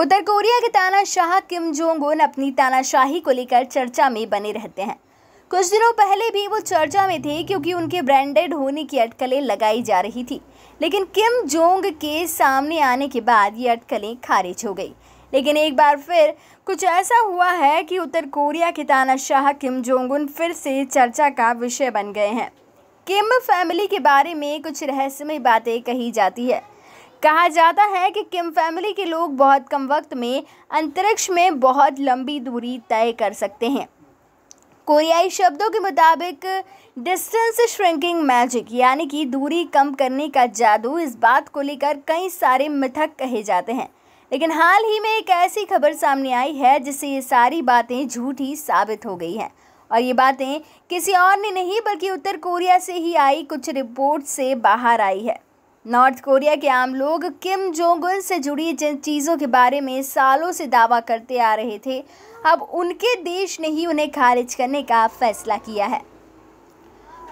उत्तर Korea के तानाशाह Kim Jong Un अपनी तानाशाही को लेकर चर्चा में बने रहते हैं कुछ दिनों पहले भी वो चर्चा में थे क्योंकि उनके ब्रांडेड होने की अटकलें लगाई जा रही थी लेकिन किम जोंग के सामने आने के बाद ये अटकलें खारिज हो गई लेकिन एक बार फिर कुछ ऐसा हुआ है कि उत्तर कोरिया के तानाशाह किम जोंग उन फिर से चर्चा का विषय बन गए हैं किम फैमिली के बारे में कुछ रहस्यमय बातें कही जाती है कहा जाता है कि किम फैमिली के लोग बहुत कम वक्त में अंतरिक्ष में बहुत लंबी दूरी तय कर सकते हैं कोरियाई शब्दों के मुताबिक डिस्टेंस श्रिंकिंग मैजिक यानी कि दूरी कम करने का जादू इस बात को लेकर कई सारे मिथक कहे जाते हैं लेकिन हाल ही में एक ऐसी खबर सामने आई है जिससे ये सारी बातें झूठी साबित हो गई हैं और ये बातें किसी और ने नहीं बल्कि उत्तर कोरिया से ही आई कुछ रिपोर्ट से बाहर आई है नॉर्थ कोरिया के आम लोग किम जोंग उन से जुड़ी जिन चीज़ों के बारे में सालों से दावा करते आ रहे थे अब उनके देश ने ही उन्हें खारिज करने का फैसला किया है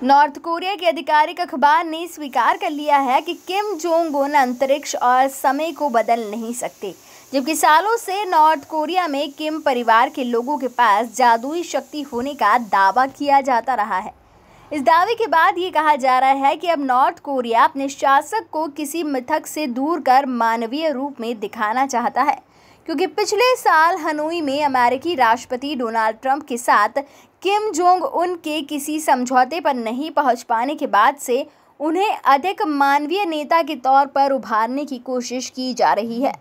नॉर्थ कोरिया के आधिकारिक अखबार ने स्वीकार कर लिया है कि किम जोंग उन अंतरिक्ष और समय को बदल नहीं सकते जबकि सालों से नॉर्थ कोरिया में किम परिवार के लोगों के पास जादुई शक्ति होने का दावा किया जाता रहा है इस दावे के बाद ये कहा जा रहा है कि अब नॉर्थ कोरिया अपने शासक को किसी मिथक से दूर कर मानवीय रूप में दिखाना चाहता है क्योंकि पिछले साल हनोई में अमेरिकी राष्ट्रपति डोनाल्ड ट्रंप के साथ किम जोंग उन के किसी समझौते पर नहीं पहुंच पाने के बाद से उन्हें अधिक मानवीय नेता के तौर पर उभारने की कोशिश की जा रही है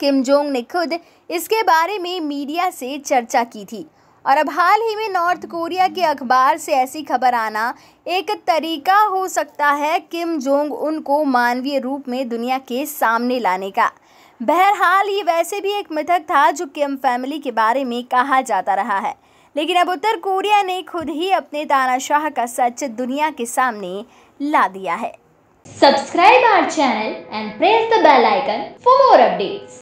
किम जोंग ने खुद इसके बारे में मीडिया से चर्चा की थी और अब हाल ही में नॉर्थ कोरिया के अखबार से ऐसी खबर आना एक तरीका हो सकता है किम जोंग उन को मानवीय रूप में दुनिया के सामने लाने का बहरहाल ये वैसे भी एक मिथक था जो किम फैमिली के बारे में कहा जाता रहा है लेकिन अब उत्तर कोरिया ने खुद ही अपने तानाशाह का सच दुनिया के सामने ला दिया है subscribe our channel and press the bell icon for more updates